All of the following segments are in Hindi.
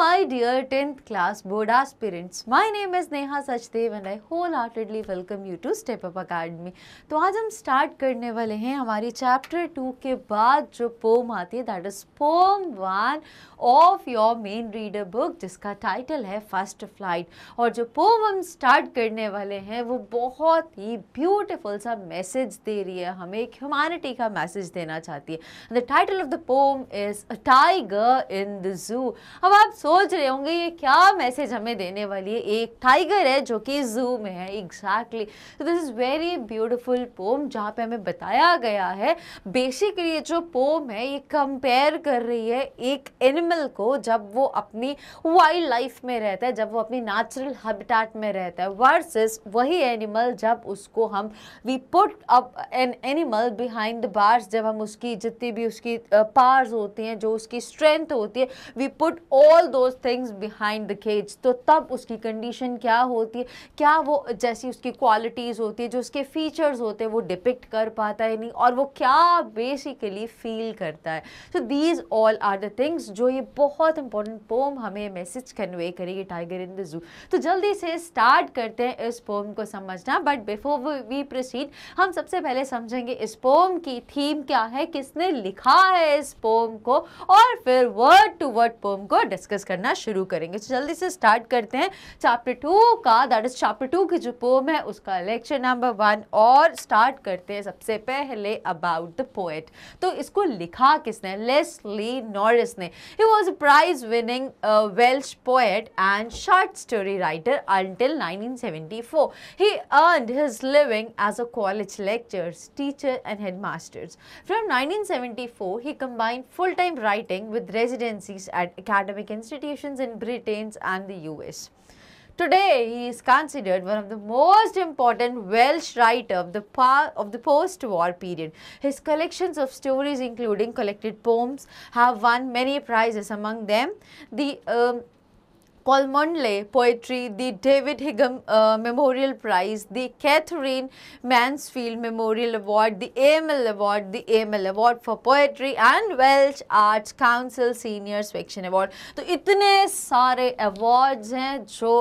my dear 10th class board aspirants, my name is Neha Sachdev and I wholeheartedly welcome you to Step Up Academy. तो आज हम स्टार्ट करने वाले हैं हमारी चैप्टर टू के बाद जो पोम आती है that is poem one of your main reader book जिसका टाइटल है फर्स्ट फ्लाइट और जो पोम हम स्टार्ट करने वाले हैं वो बहुत ही ब्यूटिफुल सा मैसेज दे रही है हमें एक ह्यूमैनिटी का मैसेज देना चाहती है the title of the poem is a tiger in the zoo अब आप सोच रहे होंगे ये क्या मैसेज हमें देने वाली है एक टाइगर है जो कि जू में है एग्जैक्टली तो this is very beautiful poem जहाँ पे हमें बताया गया है बेसिकली ये जो पोम है ये कंपेयर कर रही है एक एनिमल को जब वो अपनी वाइल्ड लाइफ में रहता है जब वो अपनी नेचुरल हैबिटेट में रहता है वर्सेस वही एनिमल जब उसको हम we put up an animal behind bars जब हम उसकी जितनी भी उसकी पार्स होती हैं जो उसकी स्ट्रेंथ होती है we put all those those things behind the cage तो तब उसकी कंडीशन क्या होती है क्या वो जैसी उसकी क्वालिटीज़ होती है जो उसके फीचर्स होते हैं वो डिपिक्ट कर पाता है नहीं और वो क्या बेसिकली फील करता है so these all are the things जो ये बहुत इंपॉर्टेंट पोम हमें मैसेज कन्वे करेगी टाइगर इन द जू तो जल्दी से स्टार्ट करते हैं इस पोम को समझना बट बिफोर वी प्रोसीड हम सबसे पहले समझेंगे इस पोम की थीम क्या है किसने लिखा है इस पोम को और फिर वर्ड टू वर्ड पोम को डिस्कस करना शुरू करेंगे तो जल्दी से स्टार्ट करते हैं चैप्टर टू का दैट इज चैप्टर टू की जो पोम है उसका लेक्चर नंबर वन और स्टार्ट करते हैं सबसे पहले अबाउट द पोएट तो इसको लिखा किसने लेस नॉरिस ने he was a prize winning Welsh poet and short story writer until nineteen he earn his living as a college lectures teacher and head masters from nineteen seventy four he combined full time writing with residencies at academic institute politicians in Britain and the US. Today, he is considered one of the most important Welsh writer of the, of the post-war period. His collections of stories, including collected poems, have won many prizes, among them the um, Paul Colmondley Poetry, the David Higgum uh, Memorial Prize, the Catherine Mansfield Memorial Award, the AML Award, the AML Award for Poetry and Welsh Arts Council Senior Section Award. तो इतने सारे awards हैं जो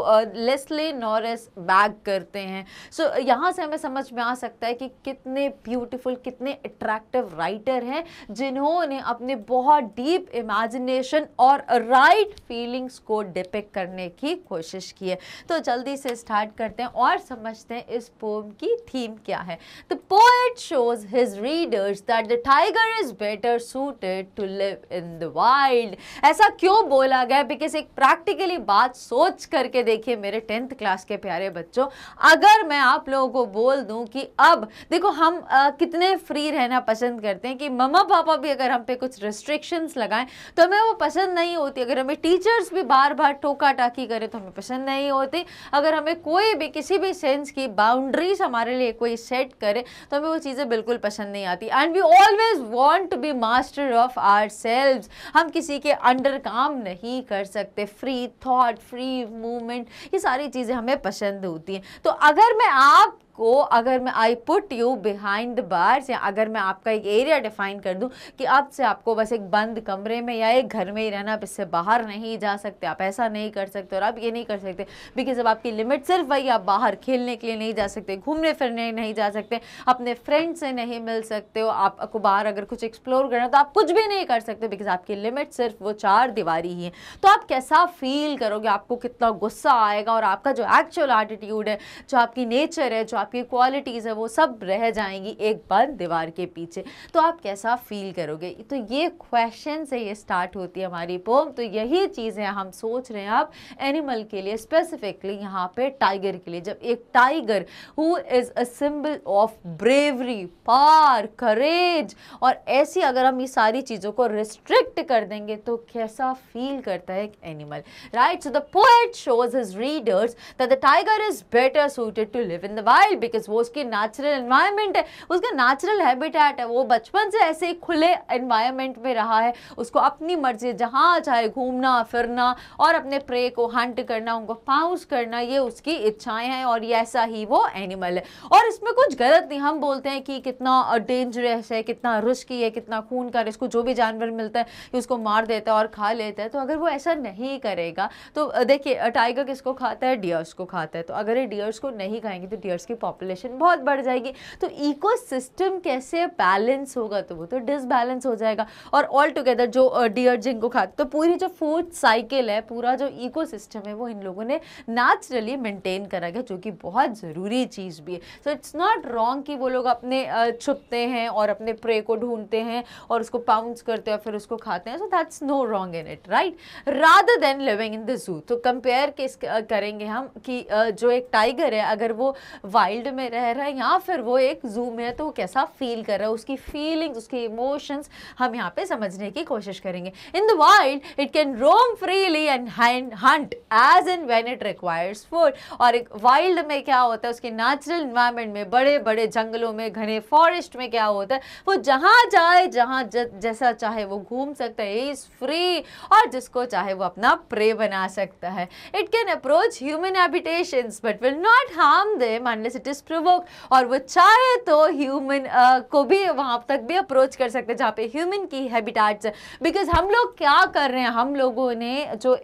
लेस्ली नॉरिस बैग करते हैं सो so, यहाँ से हमें समझ में आ सकता है कि कितने beautiful, कितने attractive writer हैं जिन्होंने अपने बहुत deep imagination और right feelings को depict करने की कोशिश की है तो जल्दी से स्टार्ट करते हैं और समझते हैं इस पोम की थीम क्या है the poet shows his readers that the tiger is better suited to live in the wild ऐसा क्यों बोला गया बिकॉज एक प्रैक्टिकली बात सोच करके देखिए मेरे टेंथ क्लास के प्यारे बच्चों अगर मैं आप लोगों को बोल दूं कि अब देखो हम आ, कितने फ्री रहना पसंद करते हैं कि मम्मा पापा भी अगर हम पे कुछ रिस्ट्रिक्शंस लगाएं तो हमें वो पसंद नहीं होती अगर हमें टीचर्स भी बार बार टोक टोका टाकी करें तो हमें पसंद नहीं होती अगर हमें कोई भी किसी भी सेंस की बाउंड्रीज हमारे लिए कोई सेट करे तो हमें वो चीज़ें बिल्कुल पसंद नहीं आती and we always want to be master of our हम किसी के अंडर काम नहीं कर सकते फ्री थाट फ्री मूवमेंट ये सारी चीज़ें हमें पसंद होती हैं तो अगर मैं आप को अगर मैं I put you behind the bars या अगर मैं आपका एक एरिया डिफाइन कर दूँ कि अब से आपको बस एक बंद कमरे में या एक घर में ही रहना आप इससे बाहर नहीं जा सकते आप ऐसा नहीं कर सकते और आप ये नहीं कर सकते बिकॉज अब आपकी लिमिट सिर्फ वही आप बाहर खेलने के लिए नहीं जा सकते घूमने फिरने नहीं जा सकते अपने फ्रेंड से नहीं मिल सकते हो आपको बाहर अगर कुछ एक्सप्लोर करना तो आप कुछ भी नहीं कर सकते बिकॉज आपकी लिमिट सिर्फ वो चार दीवारी ही है तो आप कैसा फील करोगे आपको कितना गुस्सा आएगा और आपका जो एक्चुअल एटीट्यूड है जो आपकी नेचर है जो आप आपकी क्वालिटीज़ है वो सब रह जाएंगी एक बार दीवार के पीछे तो आप कैसा फील करोगे तो ये क्वेश्चन से ये स्टार्ट होती है हमारी पोम तो यही चीज़ें हम सोच रहे हैं आप एनिमल के लिए स्पेसिफिकली यहाँ पे टाइगर के लिए जब एक tiger who is a symbol of bravery पार करेज और ऐसी अगर हम ये सारी चीज़ों को रिस्ट्रिक्ट कर देंगे तो कैसा फील करता है एक animal right so the poet shows his readers the tiger is better suited to live in the wild because वो उसकी नेचुरल इन्वायरमेंट है उसका नेचुरल हैबिटेट है वो बचपन से ऐसे ही खुले इन्वायरमेंट में रहा है उसको अपनी मर्जी जहाँ चाहे घूमना फिरना और अपने प्रे को हंट करना उनको पाउस करना ये उसकी इच्छाएं हैं और ये ऐसा ही वो एनिमल है और इसमें कुछ गलत नहीं हम बोलते हैं कि कितना डेंजरस है कितना रुश्क है कितना खून कर इसको जो भी जानवर मिलता है उसको मार देता है और खा लेता है तो अगर वो ऐसा नहीं करेगा तो देखिए टाइगर किसको खाता है डियर्स को खाता है तो अगर ये डियर्स को नहीं खाएंगे तो डियर्स की पॉपुलेशन बहुत बढ़ जाएगी तो इकोसिस्टम कैसे बैलेंस होगा तो वो तो डिसबैलेंस हो जाएगा और ऑल टुगेदर जो डियर जिनको खाते तो पूरी जो फूड साइकिल है पूरा जो इको है वो इन लोगों ने नेचुरली मेंटेन करा गया जो कि बहुत ज़रूरी चीज़ भी है सो इट्स नॉट रॉन्ग कि वो लोग अपने छुपते हैं और अपने प्रे को ढूंढते हैं और उसको पाउंस करते हैं और फिर उसको खाते हैं so that's no wrong in it right rather than living in the zoo तो कंपेयर किस करेंगे हम कि जो एक टाइगर है अगर वो वाइल्ड वाइल्ड में रह रहा है या फिर वो एक जू में है तो वो कैसा फील कर रहा है उसकी फीलिंग्स उसकी इमोशंस हम यहाँ पे समझने की कोशिश करेंगे in the wild it can roam freely and hunt as and when it requires food और एक वाइल्ड में क्या होता है उसके नेचुरल इन्वायरमेंट में बड़े बड़े जंगलों में घने फॉरेस्ट में क्या होता है वो जहाँ जाए जहाँ जैसा चाहे वो घूम सकता है इज़ फ्री और जिसको चाहे वो अपना प्रे बना सकता है it can approach human habitation but will not harm them unless desensitise provoke और वो चाहे तो ह्यूमन uh, को भी वहाँ तक भी अप्रोच कर सकते हैं जहाँ पे ह्यूमन की हैबिटाट्स बिकॉज हम लोग क्या कर रहे हैं हम लोगों ने जो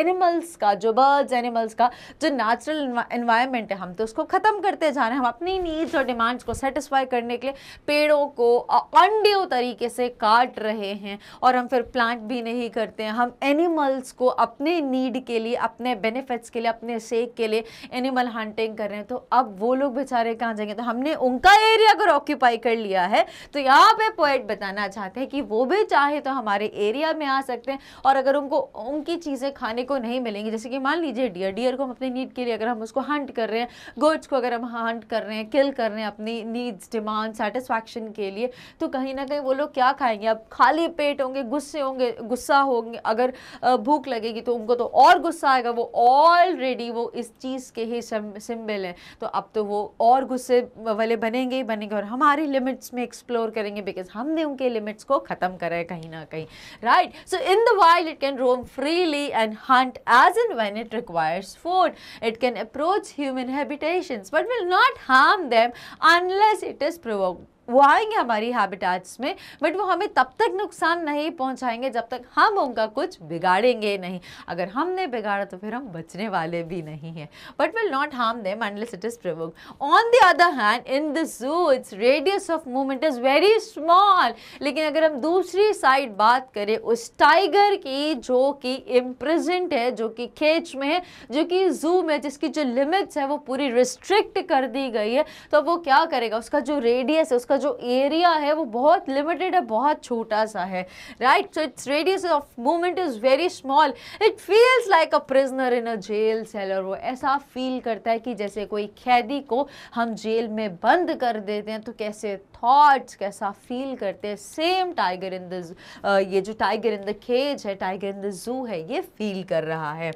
एनिमल्स uh, का जो बर्ड्स एनिमल्स का जो नेचुरल इन्वायरमेंट है हम तो उसको ख़त्म करते जा रहे हैं हम अपनी नीड्स और डिमांड्स को सेटिस्फाई करने के लिए पेड़ों को uh, तरीके से काट रहे हैं और हम फिर प्लांट भी नहीं करते हैं हम एनिमल्स को अपने नीड के लिए अपने बेनिफिट्स के लिए अपने सेक के लिए एनिमल हंटिंग कर रहे हैं तो अब वो लोग बेचारे कहाँ जाएंगे तो हमने उनका एरिया अगर ऑक्यूपाई कर लिया है तो यहाँ पे पोइट बताना चाहते हैं कि वो भी चाहे तो हमारे एरिया में आ सकते हैं और अगर उनको उनकी चीज़ें खाने को नहीं मिलेंगी जैसे कि मान लीजिए डियर डियर को हम अपनी नीड के लिए अगर हम उसको हंट कर रहे हैं गोट्स को अगर हम हंट कर रहे हैं किल कर रहे हैं अपनी नीड्स डिमांड सेटिस्फैक्शन के लिए तो कहीं ना कहीं वो लोग क्या खाएंगे अब खाली पेट होंगे गुस्से होंगे गुस्सा होंगे अगर भूख लगेगी तो उनको तो और गुस्सा आएगा वो ऑलरेडी वो इस चीज़ के ही सिम्बल है तो अब तो वो वो और गुस्से वाले बनेंगे ही बनेंगे और हमारी लिमिट्स में एक्सप्लोर करेंगे बिकॉज हमने उनके लिमिट्स को ख़त्म करा है कहीं ना कहीं right so in the wild it can roam freely and hunt as and when it requires food it can approach human habitation but will not harm them unless it is provoked वो आएंगे हमारी हैबिटेट्स में बट वो हमें तब तक नुकसान नहीं पहुंचाएंगे जब तक हम उनका कुछ बिगाड़ेंगे नहीं अगर हमने बिगाड़ा तो फिर हम बचने वाले भी नहीं हैं but will not harm them unless it is provoke on the other hand in the zoo its radius of movement is very small लेकिन अगर हम दूसरी साइड बात करें उस टाइगर की जो कि इम्प्रजेंट है जो कि खेच में है जो कि जू में जिसकी जो लिमिट्स है वो पूरी रिस्ट्रिक्ट कर दी गई है तो वो क्या करेगा उसका जो रेडियस है उसका जो एरिया है वो बहुत लिमिटेड है बहुत छोटा सा है right so its radius of movement is very small it feels like a prisoner in a jail cell और वो ऐसा फील करता है कि जैसे कोई कैदी को हम जेल में बंद कर देते हैं तो कैसे थॉट्स कैसा फील करते हैं सेम टाइगर इन द ये जो टाइगर इन द केज है टाइगर इन द जू है ये फील कर रहा है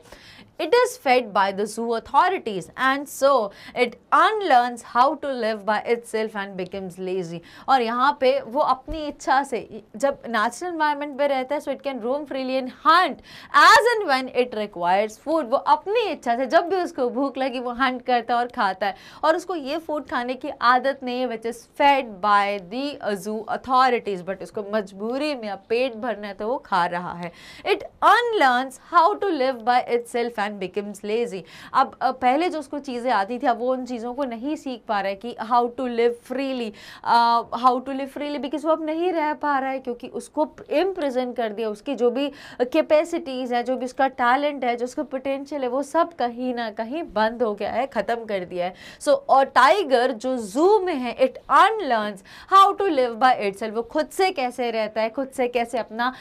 It is fed by the zoo authorities and so it unlearns how to live by itself and becomes lazy. और यहाँ पे वो अपनी इच्छा से जब नेचुरल इन्वायरमेंट पे रहता है so it can roam freely and hunt as and when it requires food वो अपनी इच्छा से जब भी उसको भूख लगी वो हंट करता है और खाता है और उसको ये फूड खाने की आदत नहीं है which is fed by the zoo authorities but उसको मजबूरी में अब पेट भरना है तो वो खा रहा है it unlearns how to live by itself man becomes lazy अब पहले जो उसको चीज़ें आती थी अब वो उन चीज़ों को नहीं सीख पा रहा है कि how to live freely how to live freely because वो अब नहीं रह पा रहा है क्योंकि उसको इम्प्रेजेंट कर दिया उसकी जो भी कैपेसिटीज़ है जो भी उसका टैलेंट है जो उसका पोटेंशियल है वो सब कहीं ना कहीं बंद हो गया है ख़त्म कर दिया है सो so, और टाइगर जो जू में है it unlearn how to live by its वो खुद से कैसे रहता है खुद से कैसे अपना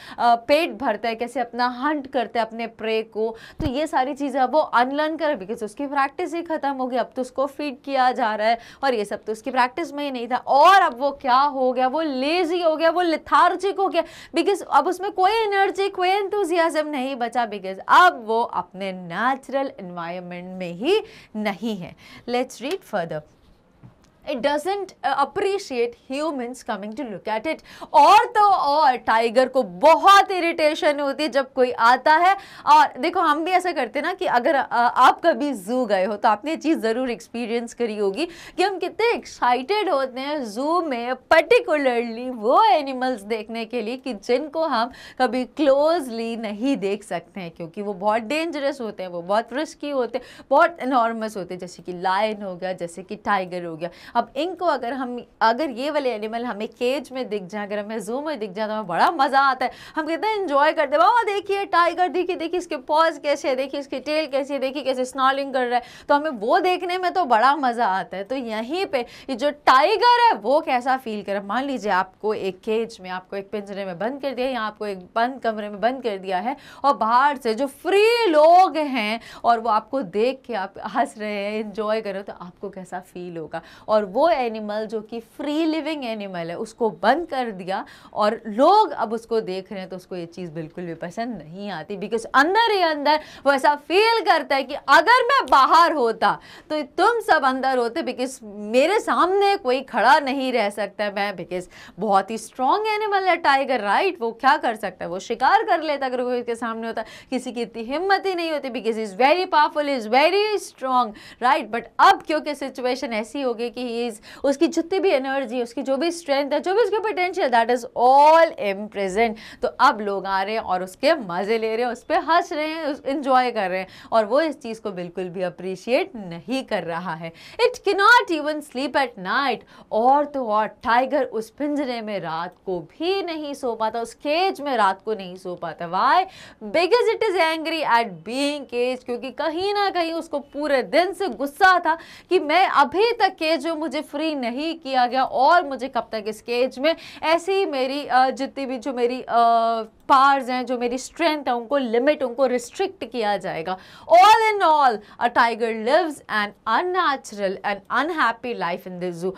पेट भरता है कैसे अपना हंट करता है अपने प्रे को तो ये सारी चीज़ है वो अनलर्न कर बिकॉज उसकी प्रैक्टिस ही ख़त्म हो गई अब तो उसको फीड किया जा रहा है और ये सब तो उसकी प्रैक्टिस में ही नहीं था और अब वो क्या हो गया वो लेजी हो गया वो लिथार्जिक हो गया बिकॉज अब उसमें कोई एनर्जी कोई इंथुजियाजम नहीं बचा बिकॉज अब वो अपने नेचुरल इन्वायरमेंट में ही नहीं है let's read further it doesn't uh, appreciate humans coming to look at it और तो और टाइगर को बहुत इरीटेशन होती है जब कोई आता है और देखो हम भी ऐसा करते ना कि अगर आप कभी जू गए हो तो आपने ये चीज़ ज़रूर एक्सपीरियंस करी होगी कि हम कितने एक्साइटेड होते हैं जू में पर्टिकुलरली वो एनिमल्स देखने के लिए कि जिनको हम कभी क्लोजली नहीं देख सकते हैं क्योंकि वो बहुत डेंजरस होते हैं वो बहुत रिस्की होते हैं बहुत इनॉर्मस होते हैं जैसे कि लाइन हो गया जैसे कि टाइगर हो गया अब इनको अगर हम अगर ये वाले एनिमल हमें केज में दिख जाए अगर हमें जू में दिख जाए तो हमें बड़ा मज़ा आता है हम कितना इन्जॉय करते हैं वाह देखिए टाइगर देखिए देखिए इसके पॉज कैसे है देखिए इसकी टेल कैसी है देखिए कैसे स्नॉलिंग कर रहा है तो हमें वो देखने में तो बड़ा मज़ा आता है तो यहीं पर जो टाइगर है वो कैसा फील करे मान लीजिए आपको एक केज में आपको एक पिंजरे में बंद कर दिया या आपको एक बंद कमरे में बंद कर दिया है और बाहर से जो फ्री लोग हैं और वो आपको देख के आप हंस रहे हैं इन्जॉय कर रहे हो तो आपको कैसा फील होगा और वो एनिमल जो कि फ्री लिविंग एनिमल है उसको बंद कर दिया और लोग अब उसको देख रहे हैं तो उसको ये चीज़ बिल्कुल भी पसंद नहीं आती बिकॉज अंदर ही अंदर वो ऐसा फील करता है कि अगर मैं बाहर होता तो तुम सब अंदर होते बिकॉज मेरे सामने कोई खड़ा नहीं रह सकता मैं बिकॉज बहुत ही स्ट्रॉन्ग एनिमल है टाइगर राइट वो क्या कर सकता है वो शिकार कर लेता अगर कोई उसके सामने होता किसी की इतनी हिम्मत ही नहीं होती because is very powerful is very strong right but अब क्योंकि सिचुएशन ऐसी हो गई कि एनर्जीज उसकी जितनी भी एनर्जी उसकी जो भी स्ट्रेंथ है जो भी उसके potential that is all imprisoned तो अब लोग आ रहे हैं और उसके मज़े ले रहे हैं उस पर हंस रहे हैं इंजॉय कर रहे हैं और वो इस चीज़ को बिल्कुल भी अप्रिशिएट नहीं कर रहा है इट के not even sleep at night और तो और टाइगर उस पिंजरे में रात को भी नहीं सो पाता उस केज में रात को नहीं सो पाता why because it is angry at being cage क्योंकि कहीं ना कहीं उसको पूरे दिन से गुस्सा था कि मैं अभी तक केज तो मुझे फ्री नहीं किया गया और मुझे कब तक इस केज में ऐसी ही मेरी जितनी भी जो मेरी पार्स हैं जो मेरी स्ट्रेंथ है उनको लिमिट उनको रिस्ट्रिक्ट किया जाएगा all in all a tiger lives an unnatural and unhappy life in this zoo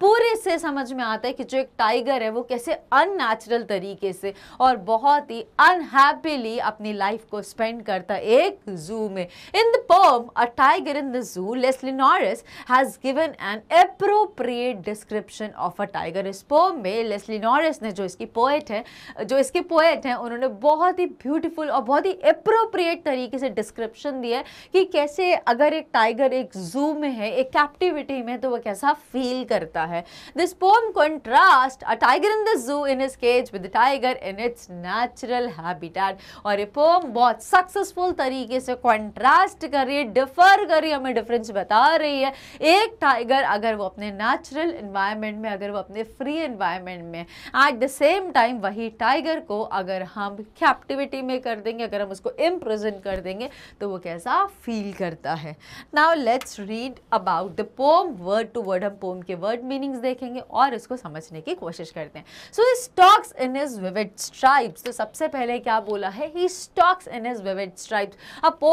पूरे से समझ में आता है कि जो एक टाइगर है वो कैसे अननेचुरल तरीके से और बहुत ही अनहैप्पीली अपनी लाइफ को स्पेंड करता है एक जू में in the poem a tiger in the zoo Leslie Norris has given an appropriate description of a tiger इस पोम में लेस्ली नॉरिस ने जो इसकी पोएट है जो इसके पोएट हैं उन्होंने बहुत ही ब्यूटिफुल और बहुत ही अप्रोप्रिएट तरीके से डिस्क्रिप्शन दिया है कि कैसे अगर एक टाइगर एक जू में है एक कैप्टिविटी में तो वह कैसा फील करता है है this poem contrast a tiger in the zoo in his cage with tiger in its natural habitat और ये पोम बहुत सक्सेसफुल तरीके से कॉन्ट्रास्ट कर रही है डिफर कर रही है हमें डिफरेंस बता रही है एक टाइगर अगर वो अपने नेचुरल इन्वायरमेंट में अगर वो अपने फ्री इन्वायरमेंट में एट द सेम टाइम वही टाइगर को अगर हम कैप्टिविटी में कर देंगे अगर हम उसको इम्प्रिजन कर देंगे तो वो कैसा फील करता है now let's read about the poem word to word हम पोम के वर्ड में मीनिंग्स देखेंगे और इसको समझने की कोशिश करते हैं so stalks in his vivid stripes तो सबसे पहले क्या बोला है he stalks in his vivid stripes अब पो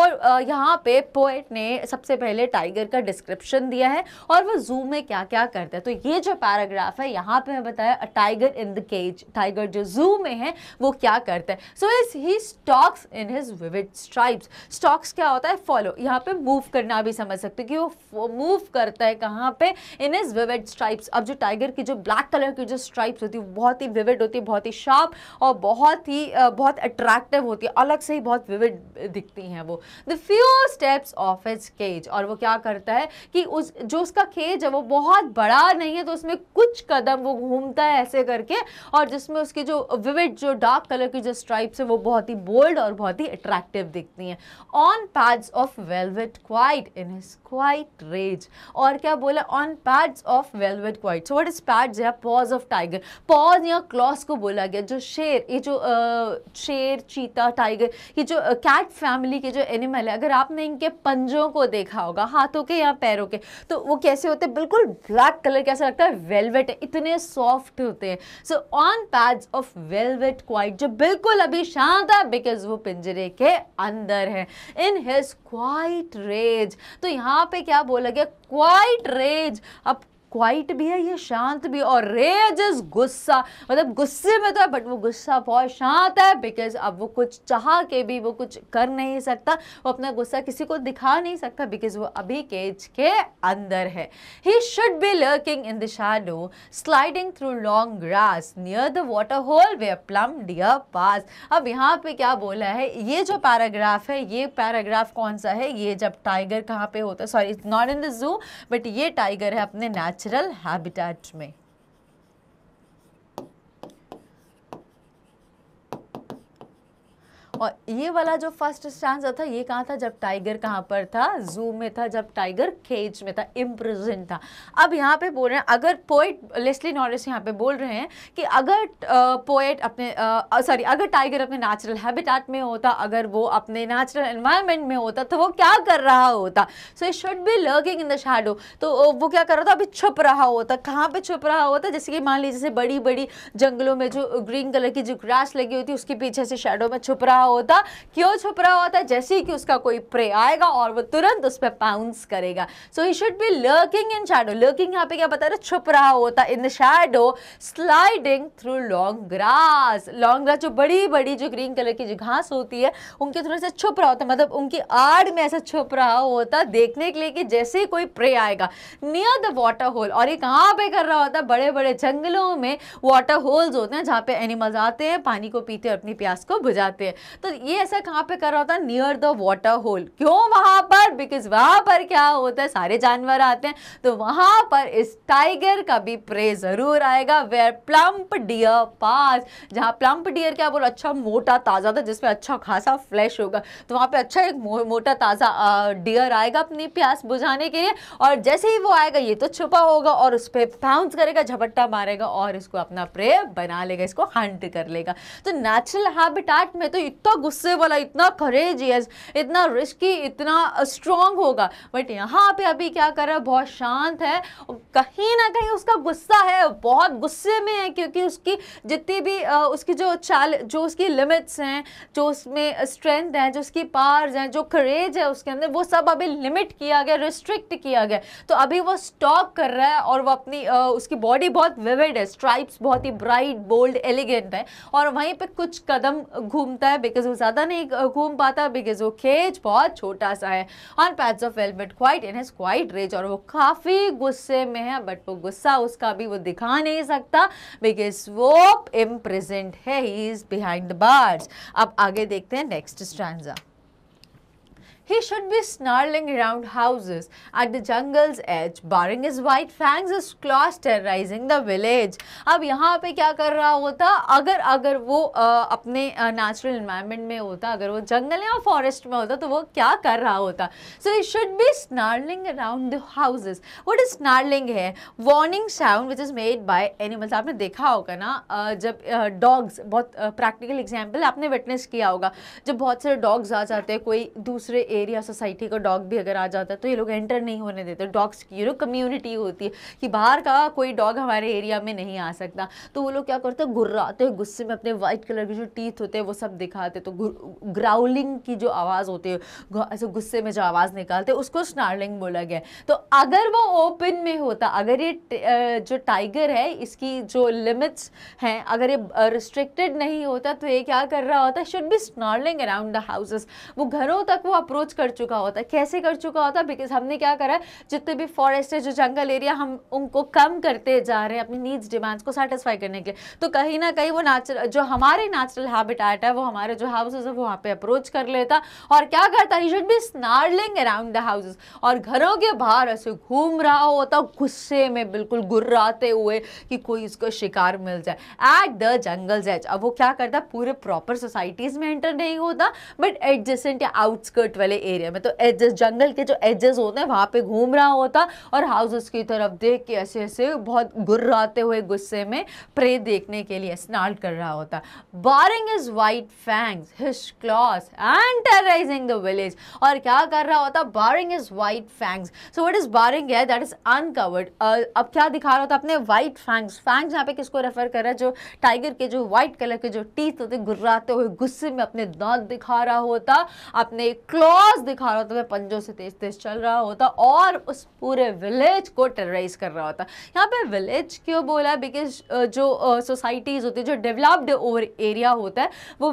यहाँ पे पोएट ने सबसे पहले टाइगर का डिस्क्रिप्शन दिया है और वो जू में क्या क्या करता है तो ये जो पैराग्राफ है यहाँ पे मैं बताया tiger in the cage tiger जो जू में है वो क्या करता है so is he stalks in his vivid stripes stalks क्या होता है फॉलो यहाँ पे मूव करना भी समझ सकते हो कि वो मूव करता है कहाँ पे in his vivid stripe stripes अब जो टाइगर की जो ब्लैक कलर की जो स्ट्राइप्स होती है बहुत ही विविड होती है बहुत ही शार्प और बहुत ही बहुत अट्रैक्टिव होती है अलग से ही बहुत विविड दिखती हैं वो the few steps of his cage और वो क्या करता है कि उस जो उसका केज है वो बहुत बड़ा नहीं है तो उसमें कुछ कदम वो घूमता है ऐसे करके और जिसमें उसकी जो विविड जो डार्क कलर की जो स्ट्राइप्स है वो बहुत ही बोल्ड और बहुत ही अट्रैक्टिव दिखती हैं on pads of velvet quiet in his quiet rage और क्या बोला on pads of velvet with quiet so what is pad जो है पॉज ऑफ टाइगर पॉज या क्लॉस को बोला गया जो शेर ये जो आ, शेर चीता टाइगर ये जो कैट फैमिली के जो एनिमल है अगर आपने इनके पंजों को देखा होगा हाथों के या पैरों के तो वो कैसे होते हैं बिल्कुल ब्लैक कलर कैसा लगता है वेलवेट है इतने सॉफ्ट होते हैं so on pads of velvet quiet जो बिल्कुल अभी शांत है बिकॉज वो पिंजरे के अंदर है इन हिज क्वाइट रेज तो यहाँ पे क्या बोला गया क्वाइट रेज अब क्वाइट भी है ये शांत भी और रेज इज गुस्सा मतलब गुस्से में तो है बट वो गुस्सा बहुत शांत है बिकॉज अब वो कुछ चाह के भी वो कुछ कर नहीं सकता वो अपना गुस्सा किसी को दिखा नहीं सकता बिकॉज वो अभी केज के अंदर है he should be lurking in the shadow sliding through long grass near the water hole where plump deer pass अब यहाँ पे क्या बोला है ये जो पैराग्राफ है ये पैराग्राफ कौन सा है ये जब टाइगर कहाँ पे होता है sorry it's not in the zoo but ये टाइगर है अपने नेचर नेचुरल हैबिटेट में और ये वाला जो फर्स्ट स्टांस था ये कहाँ था जब टाइगर कहाँ पर था जू में था जब टाइगर केज में था इम्प्रिजन था अब यहाँ पे बोल रहे हैं अगर पोएट लेस्ली नॉरिस यहाँ पे बोल रहे हैं कि अगर पोएट अपने सॉरी अगर टाइगर अपने नेचुरल हैबिटेट में होता अगर वो अपने नेचुरल इन्वायरमेंट में होता तो वो क्या कर रहा होता so it should be lurking in the shadow तो वो क्या कर रहा था अभी छुप रहा होता कहाँ पर छुप रहा होता जैसे कि मान लीजिए बड़ी बड़ी जंगलों में जो ग्रीन कलर की जो ग्रास लगी होती थी उसके पीछे से शेडो में छुप रहा रहा होता क्यों छुप रहा होता जैसे ही कि उसका कोई प्रे आएगा और वो तुरंत उस पर पाउंस करेगा so he should be lurking in shadow lurking यहाँ पे क्या बता रहे छुप रहा होता in the shadow sliding through long grass long grass जो बड़ी बड़ी जो ग्रीन कलर की जो घास होती है उनके थ्रू से छुप रहा होता मतलब उनकी आड़ में ऐसा छुप रहा होता देखने के लिए कि जैसे ही कोई प्रे आएगा नियर द वॉटर होल और ये कहाँ पे कर रहा होता बड़े बड़े जंगलों में वाटर होल्स होते हैं जहाँ पे एनिमल्स आते हैं पानी को पीते और अपनी प्यास को बुझाते हैं तो ये ऐसा कहाँ पे कर रहा होता है नियर द वॉटर होल क्यों वहाँ पर बिकॉज वहाँ पर क्या होता है सारे जानवर आते हैं तो वहाँ पर इस टाइगर का भी प्रे ज़रूर आएगा वेयर प्लम्प डियर पास जहाँ प्लम्प डियर क्या बोल अच्छा मोटा ताज़ा था जिसमें अच्छा खासा फ्लैश होगा तो वहाँ पर अच्छा एक मोटा ताज़ा डियर आएगा अपनी प्यास बुझाने के लिए और जैसे ही वो आएगा ये तो छुपा होगा और उस पर बाउंस करेगा झपट्टा मारेगा और इसको अपना प्रे बना लेगा इसको हंट कर लेगा तो नेचुरल हैबिटाट में तो इतना गुस्से वाला इतना खरेजियस इतना रिस्की इतना स्ट्रांग होगा बट यहाँ पे अभी क्या कर रहा है बहुत शांत है कहीं ना कहीं उसका गुस्सा है बहुत गुस्से में है क्योंकि उसकी जितनी भी उसकी जो चाल जो उसकी लिमिट्स हैं जो उसमें स्ट्रेंथ है जो उसकी पार्स हैं जो करेज है उसके अंदर वो सब अभी लिमिट किया गया रिस्ट्रिक्ट किया गया तो अभी वो स्टॉक कर रहा है और वो अपनी उसकी बॉडी बहुत विविड है स्ट्राइप्स बहुत ही ब्राइट बोल्ड एलिगेंट है और वहीं पर कुछ कदम घूमता है बिकॉज बिकॉज वो ज़्यादा नहीं घूम पाता बिकॉज वो खेज बहुत छोटा सा है on pads of velvet quiet in his quiet rage और वो काफ़ी गुस्से में है बट वो गुस्सा उसका भी वो दिखा नहीं सकता बिकॉज वो इम्प्रेजेंट है he is behind the bars अब आगे देखते हैं next stanza He should be snarling around houses at the jungle's edge, barring his white fangs, his claws terrorizing the village. अब यहाँ पे क्या कर रहा होता अगर अगर वो आ, अपने नेचुरल इन्वायरमेंट में होता अगर वो जंगल या फॉरेस्ट में होता तो वो क्या कर रहा होता so he should be snarling around the houses what is snarling है warning sound which is made by animals आपने देखा होगा ना जब डॉग्स बहुत प्रैक्टिकल एग्जाम्पल आपने विटनेस किया होगा जब बहुत सारे डॉग्स आ जाते हैं कोई दूसरे एरिया सोसाइटी का डॉग भी अगर आ जाता है तो ये लोग एंटर नहीं होने देते डॉग्स की यू नो कम्यूनिटी होती है कि बाहर का कोई डॉग हमारे एरिया में नहीं आ सकता तो वो लोग क्या करते हैं गुर्राते हैं गुस्से में अपने वाइट कलर के जो टीथ होते हैं वो सब दिखाते तो ग्राउलिंग की जो आवाज़ होती है ऐसे गुस्से में जो आवाज़ निकालते उसको स्नार्लिंग बोला गया तो अगर वो ओपन में होता अगर ये जो टाइगर है इसकी जो लिमिट्स हैं अगर ये रिस्ट्रिक्टेड नहीं होता तो ये क्या कर रहा होता should be snarling around the houses वो घरों तक वो अप्रोच कुछ कर चुका होता है कैसे कर चुका होता है बिकॉज हमने क्या करा जितने भी फॉरेस्ट है जो जंगल एरिया हम उनको कम करते जा रहे हैं अपनी नीड्स डिमांड्स को सेटिस्फाई करने के लिए तो कहीं ना कहीं वो नेचुरल जो हमारे नेचुरल हैबिटेट है वो हमारे जो हाउसेज है वो वहाँ पर अप्रोच कर लेता और क्या करता he should be snarling around the houses और घरों के बाहर ऐसे घूम रहा होता गुस्से में बिल्कुल गुर्राते हुए कि कोई इसको शिकार मिल जाए एट द जंगल एज अब वो क्या करता पूरे प्रॉपर सोसाइटीज़ में एंटर नहीं होता बट एडजस्टेंट या आउटस्कर्ट वाले वाले एरिया में तो एजेस जंगल के जो एजेस होते हैं वहाँ पे घूम रहा होता और हाउसेस की तरफ देख के ऐसे ऐसे बहुत गुर्राते हुए गुस्से में प्रे देखने के लिए स्नान कर रहा होता baring his white fangs his claws and terrorising the village और क्या कर रहा होता baring his white fangs so what is baring है दैट इज अनकवर्ड अब क्या दिखा रहा होता अपने वाइट फैंग्स फैंग्स यहाँ पे किसको रेफर कर रहा है जो टाइगर के जो व्हाइट कलर के जो टीथ होते गुर्राते हुए गुस्से में अपने दांत दिखा रहा होता अपने क्लॉ रोज दिखा रहा होता तो पंजों से तेज तेज चल रहा होता और उस पूरे विलेज को टेरराइज कर रहा होता यहाँ पे विलेज क्यों बोला बिकॉज जो सोसाइटीज़ होती है जो डेवलप्ड ओवर एरिया होता है वो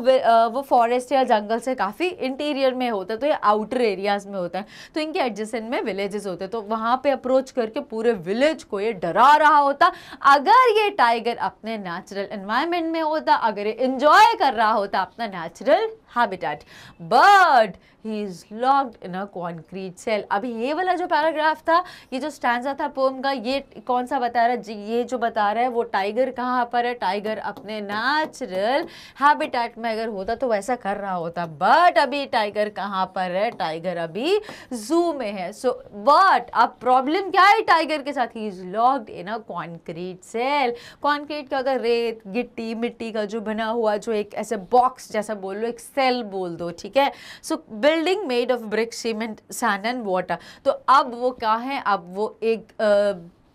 वो फॉरेस्ट या जंगल से काफ़ी इंटीरियर में होता है तो ये आउटर एरियाज़ में होता है तो इनके एडजस्टेंट में विलेजेस होते हैं तो वहाँ पर अप्रोच करके पूरे विलेज को ये डरा रहा होता अगर ये टाइगर अपने नेचुरल इन्वायरमेंट में होता अगर ये इंजॉय कर रहा होता अपना natural habitat. But he is locked in a concrete cell. अभी ये वाला जो पैराग्राफ था ये जो स्टैंडा था पोम का ये कौन सा बता रहा है ये जो बता रहा है वो टाइगर कहाँ पर है टाइगर अपने नेचुरल हैबिटेट में अगर होता तो वैसा कर रहा होता बट अभी टाइगर कहाँ पर है टाइगर अभी जू में है सो बट अब प्रॉब्लम क्या है टाइगर के साथ he is locked in a concrete cell concrete का अगर रेत गिट्टी मिट्टी का जो बना हुआ जो एक ऐसे बॉक्स जैसा बोल लो एक सेल सेल बोल दो ठीक है so building made of brick cement sand and water तो अब वो क्या है अब वो एक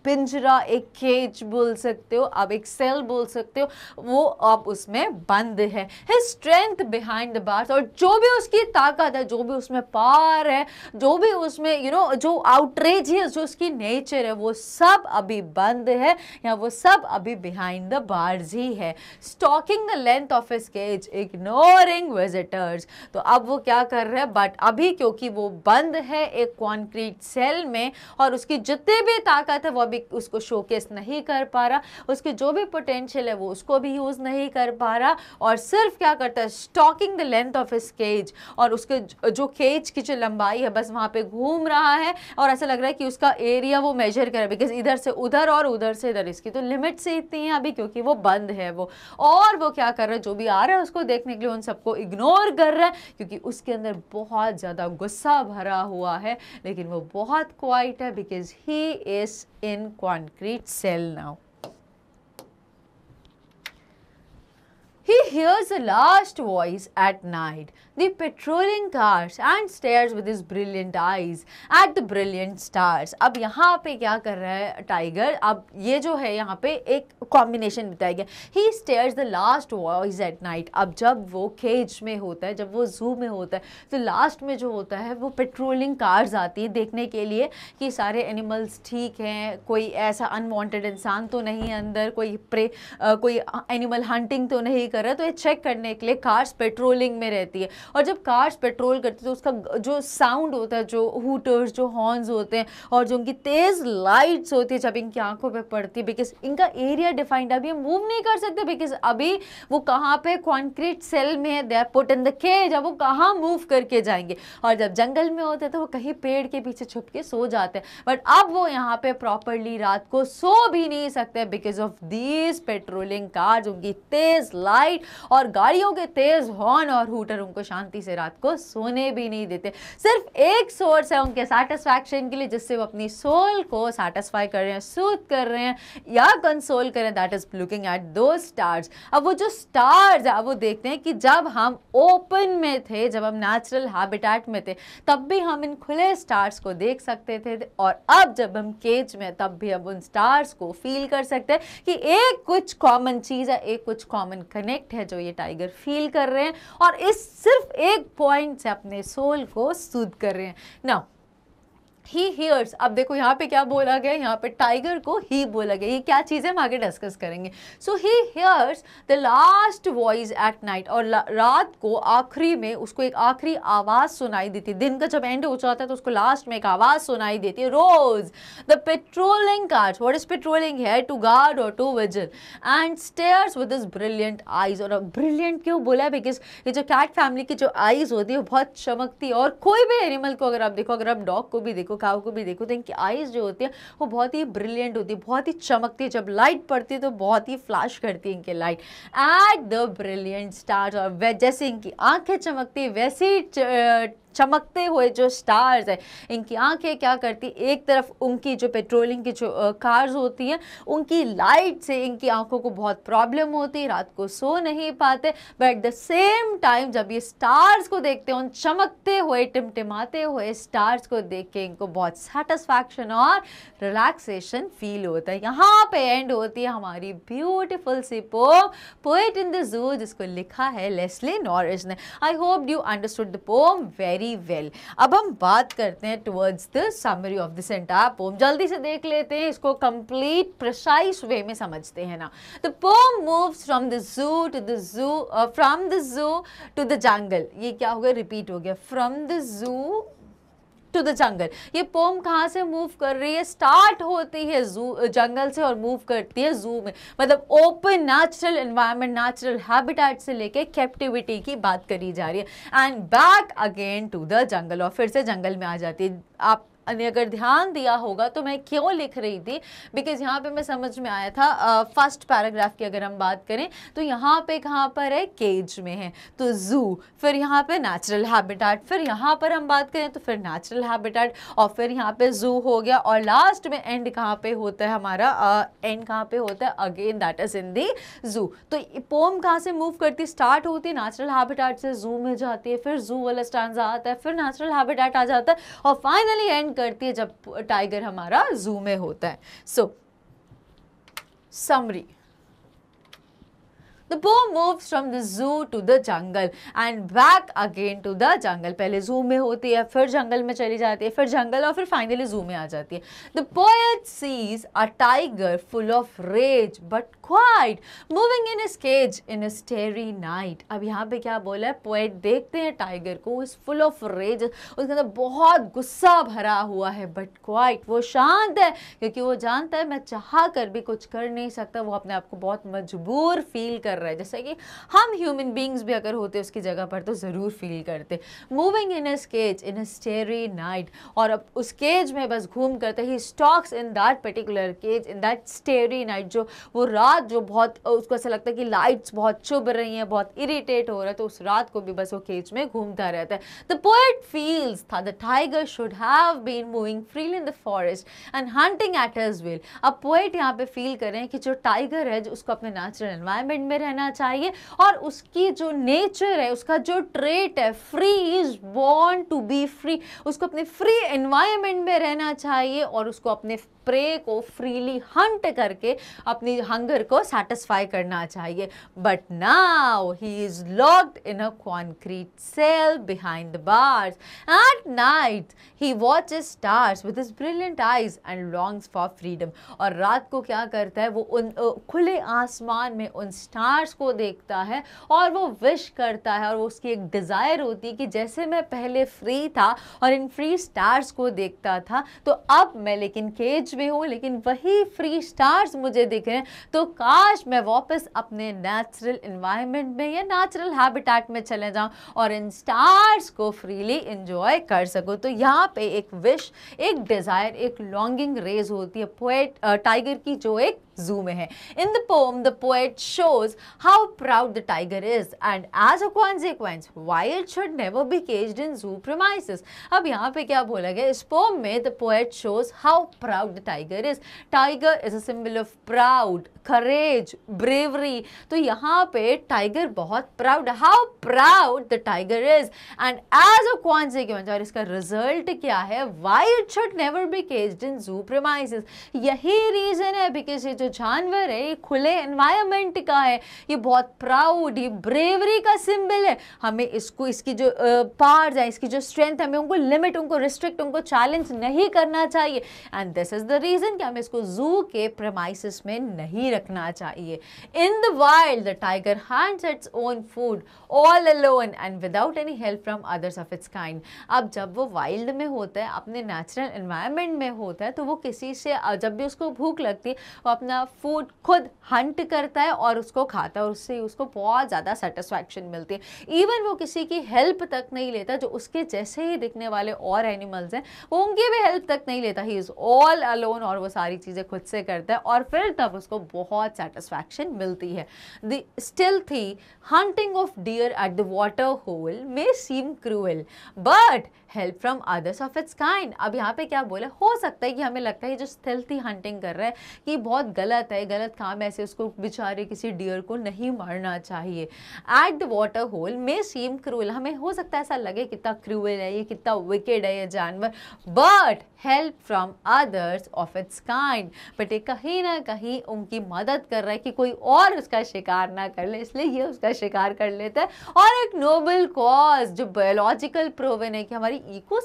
पिंजरा एक केज बोल सकते हो आप एक सेल बोल सकते हो वो आप उसमें बंद है स्ट्रेंथ बिहाइंड द बार्स और जो भी उसकी ताकत है जो भी उसमें पार है जो भी उसमें यू you नो know, जो आउटरेज है जो उसकी नेचर है वो सब अभी बंद है या वो सब अभी बिहाइंड द बार्स ही है stalking the length of his cage ignoring visitors तो अब वो क्या कर रहे हैं बट अभी क्योंकि वो बंद है एक कॉन्क्रीट सेल में और उसकी जितनी भी ताकत है वो भी उसको शोकेस नहीं कर पा रहा उसके जो भी पोटेंशियल है वो उसको भी यूज़ नहीं कर पा रहा और सिर्फ क्या करता है stalking the length of his cage और उसके जो केज की जो लंबाई है बस वहाँ पे घूम रहा है और ऐसा लग रहा है कि उसका एरिया वो मेजर करे बिकॉज इधर से उधर और उधर से इधर इसकी तो लिमिट से इतनी है अभी क्योंकि वो बंद है वो और वो क्या कर रहा है जो भी आ रहा है उसको देखने के लिए उन सबको इग्नोर कर रहा है क्योंकि उसके अंदर बहुत ज़्यादा गुस्सा भरा हुआ है लेकिन वो बहुत क्वाइट है because he is in concrete cell now. He hears a last voice at night the patrolling cars and stares with his brilliant eyes at the brilliant stars. अब यहाँ पे क्या कर रहा है टाइगर अब ये जो है यहाँ पे एक कॉम्बिनेशन बताया गया he stares the last voice at night अब जब वो केज में होता है जब वो जू में होता है तो लास्ट में जो होता है वो पेट्रोलिंग कार्स आती है देखने के लिए कि सारे एनिमल्स ठीक हैं कोई ऐसा अनवांटेड इंसान तो नहीं है अंदर कोई प्रे आ, कोई एनिमल हंटिंग तो नहीं कर रहा तो ये चेक करने के लिए कार्स पेट्रोलिंग में रहती है और जब कार्स पेट्रोल करते तो उसका जो साउंड होता है जो हूटर्स जो हॉर्न्स होते हैं और जो उनकी तेज़ लाइट्स होती है जब इनकी आंखों पर पड़ती है बिकॉज इनका एरिया डिफाइंड अभी हम मूव नहीं कर सकते बिकॉज अभी वो कहाँ पे कॉन्क्रीट सेल में है there put in the cage अब वो कहाँ मूव करके जाएंगे और जब जंगल में होते हैं तो वो कहीं पेड़ के पीछे छुप के सो जाते हैं बट अब वो यहाँ पे प्रॉपरली रात को सो भी नहीं सकते because of these patrolling cars उनकी तेज़ लाइट और गाड़ियों के तेज़ हॉर्न और हूटर उनको शांत शांति से रात को सोने भी नहीं देते सिर्फ एक सोर्स है उनके सेटिस्फैक्शन के लिए जिससे वो अपनी सोल को सेटिस्फाई कर रहे हैं सूद कर रहे हैं या कंसोल कर रहे हैं that is looking at those stars अब वो जो स्टार्स है वो देखते हैं कि जब हम ओपन में थे जब हम नेचुरल हैबिटेट में थे तब भी हम इन खुले स्टार्स को देख सकते थे और अब जब हम केज में तब भी हम उन स्टार्स को फील कर सकते हैं कि एक कुछ कॉमन चीज़ है एक कुछ कॉमन कनेक्ट है जो ये टाइगर फील कर रहे हैं और इस सिर्फ सिर्फ एक पॉइंट से अपने सोल को सूद कर रहे हैं नाउ ही हियर्स अब देखो यहाँ पे क्या बोला गया यहाँ पे टाइगर को ही बोला गया ये क्या चीजें हम आगे डिस्कस करेंगे so he hears the last voice at night और रात को आखिरी में उसको एक आखिरी आवाज़ सुनाई देती दिन का जब एंड हो जाता है तो उसको लास्ट में एक आवाज़ सुनाई देती है रोज the patrolling cars what is patrolling है टू गार्ड और to vision and stares with his brilliant eyes और ब्रिलियंट क्यों बोला है बिकॉज ये जो कैट फैमिली की जो आइज होती है वो बहुत चमकती है और कोई भी एनिमल को अगर आप देखो अगर आप डॉग को भी देखो काव को भी देखो तो इनकी आईज जो होती है वो बहुत ही ब्रिलियंट होती है बहुत ही चमकती है जब लाइट पड़ती है तो बहुत ही फ्लैश करती है इनकी light at the brilliant stars और जैसे इनकी आंखें चमकती है वैसे ही चमकते हुए जो स्टार्स है इनकी आंखें क्या करती एक तरफ उनकी जो पेट्रोलिंग की जो कार्स होती हैं उनकी लाइट से इनकी आंखों को बहुत प्रॉब्लम होती है रात को सो नहीं पाते but at the same time जब ये स्टार्स को देखते हैं उन चमकते हुए टिमटिमाते हुए स्टार्स को देख के इनको बहुत सेटिस्फैक्शन और रिलैक्सेशन फील होता है यहाँ पे एंड होती है हमारी ब्यूटिफुल सी poem poet in the zoo जिसको लिखा है लेस्ली नॉरिज ने I hope you understood the poem very very well अब हम बात करते हैं towards the summary of this entire poem जल्दी से देख लेते हैं इसको कंप्लीट प्रसाइस वे में समझते हैं ना the poem moves from the zoo to the zoo from the zoo to the jungle ये क्या हो गया रिपीट हो गया from the zoo to the jungle ये पोम कहाँ से मूव कर रही है स्टार्ट होती है जू जंगल से और मूव करती है जू में मतलब open natural environment natural habitat से लेके कैप्टिविटी की बात करी जा रही है and back again to the jungle और फिर से जंगल में आ जाती है आप अगर ध्यान दिया होगा तो मैं क्यों लिख रही थी बिकॉज यहाँ पे मैं समझ में आया था फर्स्ट पैराग्राफ की अगर हम बात करें तो यहाँ पे कहाँ पर है केज में है तो ज़ू फिर यहाँ पे नेचुरल हैबिटाट फिर यहाँ पर हम बात करें तो फिर नेचुरल हैबिटाट और फिर यहाँ पे ज़ू हो गया और लास्ट में एंड कहाँ पे होता है हमारा एंड कहाँ पे होता है again that is in the zoo तो पोम कहाँ से मूव करती स्टार्ट होती है नेचुरल हैबिटाट से ज़ू में जाती है फिर ज़ू वाला स्टांजा आता है फिर नेचुरल हैबिटाट आ जाता है और फाइनली एंड करती है जब टाइगर हमारा जू में होता है so summary The boar moves from the zoo to the jungle and back again to the jungle. पहले zoo में होती है फिर जंगल में चली जाती है फिर जंगल और फिर finally zoo में आ जाती है. The poet sees a tiger full of rage but quiet moving in his cage in a starry night. अब यहाँ पे क्या बोला है पोएट देखते हैं टाइगर को इज फुल ऑफ रेज उसके अंदर बहुत गुस्सा भरा हुआ है बट क्वाइट वो शांत है क्योंकि वो जानता है मैं चाह कर भी कुछ कर नहीं सकता वो अपने आप को बहुत मजबूर फील कर रहा है जैसे कि हम ह्यूमन बींग्स भी अगर होते उसकी जगह पर तो ज़रूर फील करते moving in a cage in a starry night और अब उस केज में बस घूम करते he stalks in that particular cage in that starry night जो वो रात जो बहुत उसको ऐसा लगता है कि लाइट्स बहुत चुभ रही हैं बहुत इरीटेट हो रहा है तो उस रात को भी बस वो केज में घूमता रहता है the poet feels that the tiger should have been moving freely in the forest and hunting at his will अब पोएट यहाँ पे फील करें कि जो टाइगर है जो उसको अपने नेचुरल एनवायरमेंट में रहना चाहिए और उसकी जो नेचर है उसका जो ट्रेट है free is born to be free उसको अपने फ्री एनवायरमेंट में रहना चाहिए और उसको अपने प्रे को फ्रीली हंट करके अपनी हंगर को सेटिस्फाई करना चाहिए but now he is locked in a concrete cell behind the bars at night he watch stars with his brilliant eyes and longs for freedom और रात को क्या करता है वो उन खुले आसमान में उन स्टार्स को देखता है और वो विश करता है और उसकी एक डिज़ायर होती है कि जैसे मैं पहले फ्री था और इन फ्री स्टार्स को देखता था तो अब मैं लेकिन केज में हूँ लेकिन वही फ्री स्टार्स मुझे दिख रहे हैं तो काश मैं वापस अपने नेचुरल इन्वायरमेंट में या नेचुरल हैबिटेट में चले जाऊँ और इन स्टार्स को फ्रीली इंजॉय कर सकूँ तो यहाँ पे एक विश एक डिज़ायर एक लॉन्गिंग रेज होती है पोएट टाइगर की जो एक जू में है in the poem the poet shows how proud the tiger is and as a consequence wild should never be caged in zoo premises अब यहाँ पे क्या बोला गया इस पोम में the poet shows how proud the tiger is tiger is a symbol of proud courage bravery तो यहाँ पे टाइगर बहुत proud how proud the tiger is and as a consequence और इसका रिजल्ट क्या है wild should never be caged in zoo premises यही रीजन है बिकॉज ये जो जानवर है ये खुले एनवायरमेंट का है ये बहुत प्राउड ये ब्रेवरी का सिंबल है हमें इसको इसकी जो पावर्स है इसकी जो स्ट्रेंथ हमें उनको लिमिट उनको रिस्ट्रिक्ट उनको चैलेंज नहीं करना चाहिए and this is the reason कि हमें इसको जू के प्रमाइसिस में नहीं रखना चाहिए in the wild the tiger hunts its own food all alone and without any help from others of its kind अब जब वो वाइल्ड में होता है अपने नेचुरल इन्वायरमेंट में होता है तो वो किसी से जब भी उसको भूख लगती है वो अपना अपना फूड खुद हंट करता है और उसको खाता है और उससे उसको बहुत ज़्यादा सेटिस्फैक्शन मिलती है इवन वो किसी की हेल्प तक नहीं लेता जो उसके जैसे ही दिखने वाले और एनिमल्स हैं वो उनकी भी हेल्प तक नहीं लेता ही इज़ ऑल अलोन और वो सारी चीज़ें खुद से करता है और फिर तब उसको बहुत सेटिस्फैक्शन मिलती है the stealthy hunting of deer at the water hole may seem cruel but help from others of its kind अब यहाँ पे क्या बोले हो सकता है कि हमें लगता है जो स्थिलती हंटिंग कर रहा है कि बहुत गलत है गलत काम ऐसे उसको बेचारे किसी डियर को नहीं मारना चाहिए at the water hole may seem cruel हमें हो सकता है ऐसा लगे कितना क्रूअल है ये कितना विकेड है ये जानवर but help from others of its kind but ये कहीं ना कहीं उनकी मदद कर रहा है कि कोई और उसका शिकार ना कर ले इसलिए ये उसका शिकार कर लेता है और एक नोबल कॉज जो बायोलॉजिकल प्रोवन है कि हमारी इको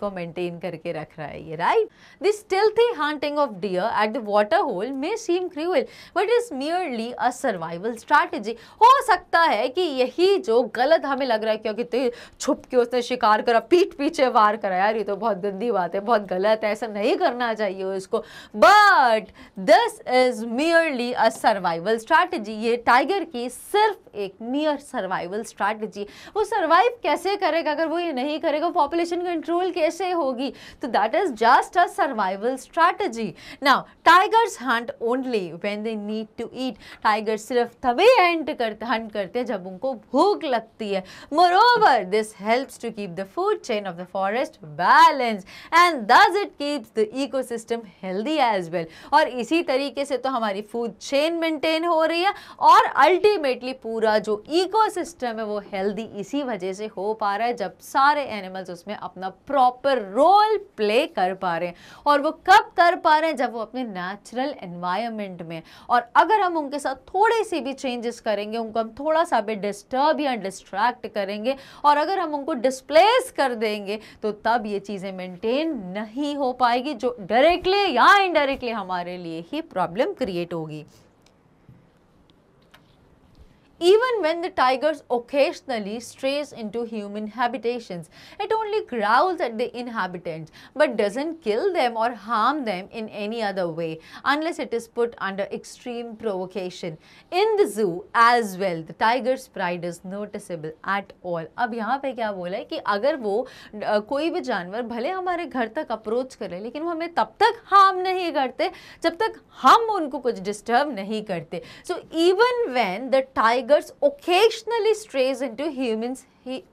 को मेंटेन करके रख रहा है ये right this stealthy hunting of deer at the water hole may seem cruel but is merely a survival strategy हो सकता है कि यही जो गलत हमें लग रहा है क्योंकि छुप के उसने शिकार करा पीठ पीछे वार करा यार ये तो बहुत गंदी बात है बहुत गलत गलत है ऐसा नहीं करना चाहिए उसको but this is merely a survival strategy ये टाइगर की सिर्फ एक मियर सर्वाइवल स्ट्रैटेजी वो सर्वाइव कैसे करेगा अगर वो ये नहीं करेगा पॉपुलेशन कंट्रोल कैसे होगी तो that is just a survival strategy now tigers hunt only when they need to eat tiger सिर्फ तभी हंट करते हंट करते जब उनको भूख लगती है moreover this helps to keep the food chain of the forest balance and thus because it keeps the ecosystem healthy as well और इसी तरीके से तो हमारी फूड चेन मेंटेन हो रही है और अल्टीमेटली पूरा जो इकोसिस्टम है वो हेल्दी इसी वजह से हो पा रहा है जब सारे एनिमल्स उसमें अपना प्रॉपर रोल प्ले कर पा रहे हैं और वो कब कर पा रहे हैं जब वो अपने नेचुरल एनवायरमेंट में और अगर हम उनके साथ थोड़े से भी चेंजेस करेंगे उनको हम थोड़ा सा भी डिस्टर्ब या डिस्ट्रैक्ट करेंगे और अगर हम उनको डिस्प्लेस कर देंगे तो तब ये चीज़ें मेंटेन नहीं नहीं हो पाएगी जो डायरेक्टली या इनडायरेक्टली हमारे लिए ही प्रॉब्लम क्रिएट होगी Even when the tigers occasionally strays into human habitations, it only growls at the inhabitants but doesn't kill them or harm them in any other way unless it is put under extreme provocation. In the zoo as well, the tiger's pride is noticeable at all. अब यहाँ पे क्या बोला है कि अगर वो कोई भी जानवर भले हमारे घर तक अप्रोच करे लेकिन वो हमें तब तक हार्म नहीं करते जब तक हम उनको कुछ डिस्टर्ब नहीं करते so even when the tiger tigers occasionally strays into humans'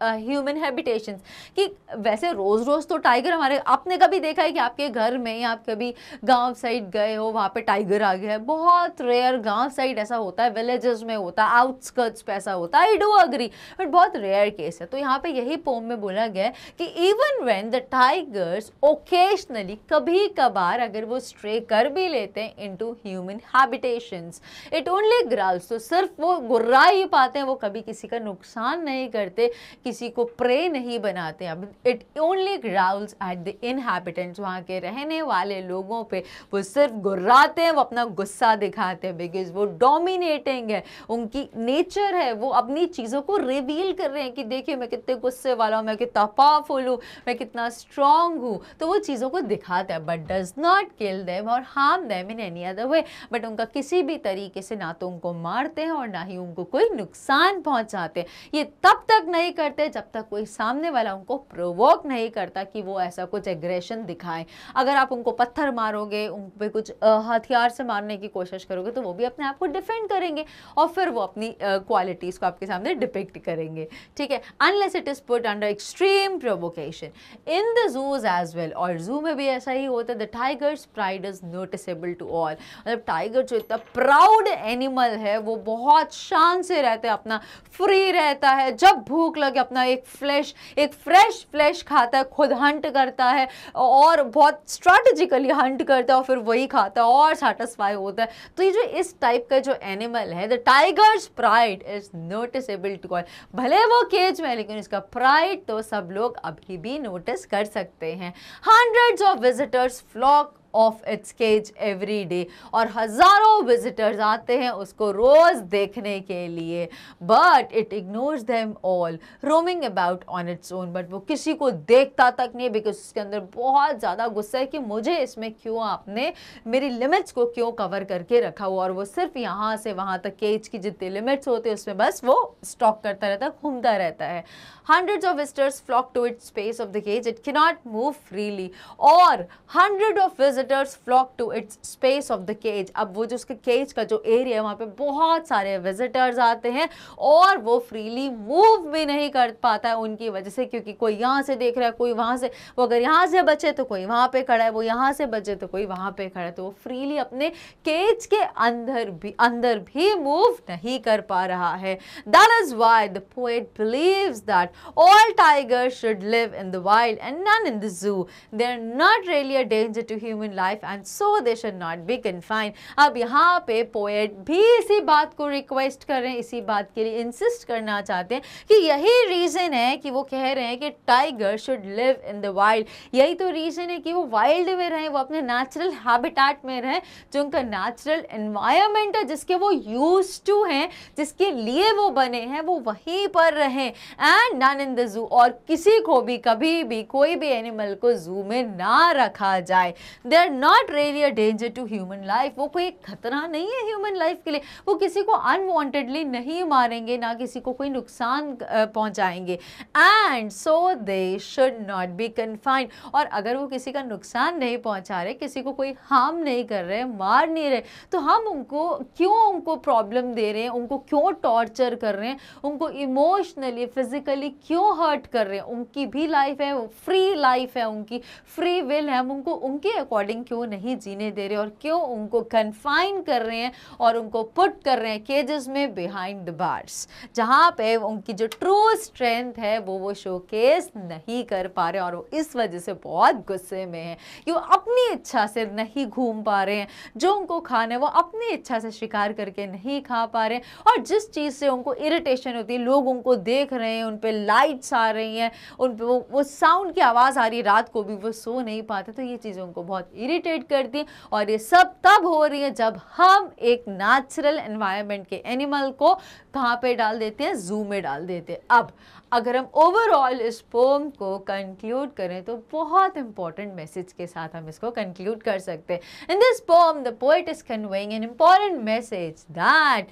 human habitation uh, कि वैसे रोज़ रोज़ तो टाइगर हमारे आपने कभी देखा है कि आपके घर में या आप कभी गांव साइड गए हो वहाँ पे टाइगर आ गया है बहुत रेयर गांव साइड ऐसा होता है विलेजेस में होता है आउटस्कर्ट्स पे ऐसा होता है आई डू अग्री बट बहुत रेयर केस है तो यहाँ पे यही पोम में बोला गया है कि even when the tigers occasionally कभी कभार अगर वो स्ट्रे कर भी लेते हैं into human habitation it only growls तो सिर्फ वो गुर्रा ही पाते हैं वो कभी किसी का नुकसान नहीं करते किसी को प्रे नहीं बनाते अब it only growls at the inhabitants वहाँ के रहने वाले लोगों पे वो सिर्फ गुर्राते हैं वो अपना गुस्सा दिखाते हैं बिकॉज वो डोमिनेटिंग है उनकी नेचर है वो अपनी चीज़ों को रिवील कर रहे हैं कि देखिए मैं कितने गुस्से वाला हूँ मैं कितना पावरफुल हूँ मैं कितना स्ट्रांग हूँ तो वो चीज़ों को दिखाते हैं but does not kill them और harm them in any other way but उनका किसी भी तरीके से ना तो उनको मारते हैं और ना ही उनको कोई नुकसान पहुँचाते ये तब तक नहीं नहीं करते जब तक कोई सामने वाला उनको प्रोवोक नहीं करता कि वो ऐसा कुछ एग्रेशन दिखाए अगर आप उनको पत्थर मारोगे उन पर कुछ हथियार से मारने की कोशिश करोगे तो वो भी अपने आप को डिफेंड करेंगे और फिर वो अपनी क्वालिटीज़ को आपके सामने डिपेक्ट करेंगे ठीक है unless it is put under extreme provocation in the zoos as well और जू में भी ऐसा ही होता है the tiger's pride is noticeable to all मतलब टाइगर जो इतना प्राउड एनिमल है वो बहुत शान से रहते अपना फ्री रहता है जब भूख क्लर्क अपना एक फ्लैश एक फ्रेश फ्लैश खाता है खुद हंट करता है और बहुत स्ट्रैटेजिकली हंट करता है और फिर वही खाता है और सेटिस्फाई होता है तो ये जो इस टाइप का जो एनिमल है the tiger's pride is noticeable to all भले वो केज में लेकिन इसका प्राइड तो सब लोग अभी भी नोटिस कर सकते हैं hundreds of visitors flock of its cage every day और हज़ारों विजिटर्स आते हैं उसको रोज़ देखने के लिए but it ignores them all roaming about on its own but वो किसी को देखता तक नहीं बिकॉज उसके अंदर बहुत ज़्यादा गुस्सा है कि मुझे इसमें क्यों आपने मेरी लिमिट्स को क्यों कवर करके रखा हुआ और वो सिर्फ यहाँ से वहाँ तक केज की जितनी लिमिट्स होते हैं उसमें बस वो स्टॉक करता रहता है घूमता रहता है hundred of visitors flock to its space of the cage it के नॉट मूव फ्रीली और hundred of visit visitors flock to its space of the cage अब वो जो उसके केज का जो एरिया है वहाँ पे बहुत सारे विजिटर्स आते हैं और वो फ्रीली मूव भी नहीं कर पाता है उनकी वजह से क्योंकि कोई यहाँ से देख रहा है कोई वहाँ से वो अगर यहाँ से बचे तो कोई वहाँ पे खड़ा है वो यहाँ से बचे तो कोई वहाँ पे खड़ा है तो वो फ्रीली अपने केज के अंदर भी अंदर भी मूव नहीं कर पा रहा है that is why the poet believe that all tiger should live in the wild and none in the zoo they are not really a danger to human life and so they should not be confine अब यहाँ पे पोएट भी इसी बात को रिक्वेस्ट कर रहे हैं इसी बात के लिए इंसिस्ट करना चाहते हैं कि यही रीज़न है कि वो कह रहे हैं कि tiger should live in the wild यही तो रीज़न है कि वो वाइल्ड में रहें वो अपने नेचुरल हैबिटाट में रहें जो उनका नेचुरल इन्वायरमेंट है जिसके वो यूज टू हैं जिसके लिए वो बने हैं वो वहीं पर रहें एंड नन इन द जू और किसी को भी कभी भी कोई भी एनिमल को जू में ना रखा जाए the they are not really a danger to human life वो कोई खतरा नहीं है ह्यूमन लाइफ के लिए वो किसी को अनवांटेडली नहीं मारेंगे ना किसी को कोई नुकसान पहुंचाएंगे and so they should not be confined और अगर वो किसी का नुकसान नहीं पहुंचा रहे किसी को कोई हार्म नहीं कर रहे मार नहीं रहे तो हम उनको क्यों उनको प्रॉब्लम दे रहे हैं उनको क्यों टॉर्चर कर रहे हैं उनको इमोशनली फिजिकली क्यों हर्ट कर रहे हैं उनकी भी लाइफ है फ्री लाइफ है उनकी फ्री विल है हम उनको उनके अकॉर्डिंग अकॉर्डिंग क्यों नहीं जीने दे रहे और क्यों उनको कन्फाइन कर रहे हैं और उनको पुट कर रहे हैं केजेस में बिहाइंड द बार्स जहाँ पे उनकी जो ट्रू स्ट्रेंथ है वो वो शोकेस नहीं कर पा रहे और वो इस वजह से बहुत गुस्से में है कि वो अपनी इच्छा से नहीं घूम पा रहे हैं जो उनको खाना है वो अपनी इच्छा से शिकार करके नहीं खा पा रहे और जिस चीज़ से उनको इरिटेशन होती है लोग उनको देख रहे हैं उन पर लाइट्स आ रही हैं उन पर वो वो साउंड की आवाज़ आ रही है रात को भी वो सो नहीं पाते तो ये चीज़ उनको बहुत इरिटेट करती हैं और ये सब तब हो रही है जब हम एक नेचुरल एनवायरनमेंट के एनिमल को कहाँ पे डाल देते हैं जू में डाल देते हैं अब अगर हम ओवरऑल इस पोम को कंक्लूड करें तो बहुत इंपॉर्टेंट मैसेज के साथ हम इसको कंक्लूड कर सकते हैं in this poem the poet is conveying an important message that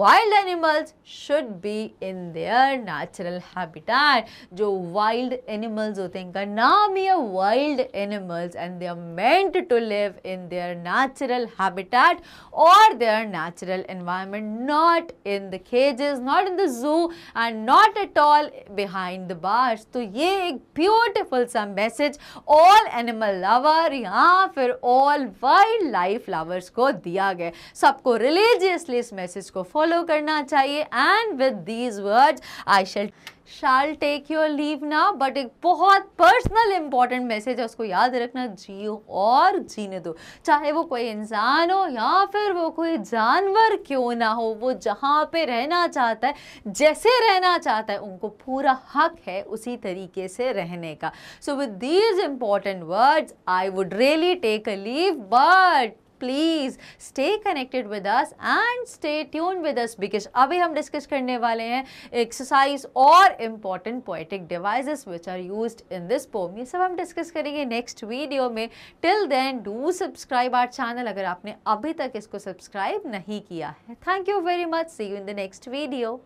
wild animals should be in their natural habitat जो वाइल्ड एनिमल्स होते हैं इनका नाम ही है wild animals and they are meant to live in their natural habitat और their natural environment not in the cages not in the zoo and not at all behind the bars तो ये एक ब्यूटिफुल सा मैसेज ऑल एनिमल लवर या फिर ऑल वाइल्ड लाइफ लवर्स को दिया गया सबको रिलीजियसली इस मैसेज को फॉलो करना चाहिए and with these words I shall shall take your leave ना बट एक बहुत पर्सनल इंपॉर्टेंट मैसेज है उसको याद रखना जियो और जीने दो चाहे वो कोई इंसान हो या फिर वो कोई जानवर क्यों ना हो वो जहाँ पे रहना चाहता है जैसे रहना चाहता है उनको पूरा हक है उसी तरीके से रहने का so with these important words I would really take a leave but please stay connected with us and stay tune with us because अभी हम डिस्कस करने वाले हैं एक्सरसाइज और important poetic devices which are use in this poem ये सब हम डिस्कस करेंगे नेक्स्ट वीडियो में till then do subscribe our channel अगर आपने अभी तक इसको सब्सक्राइब नहीं किया है thank you very much see you in the next video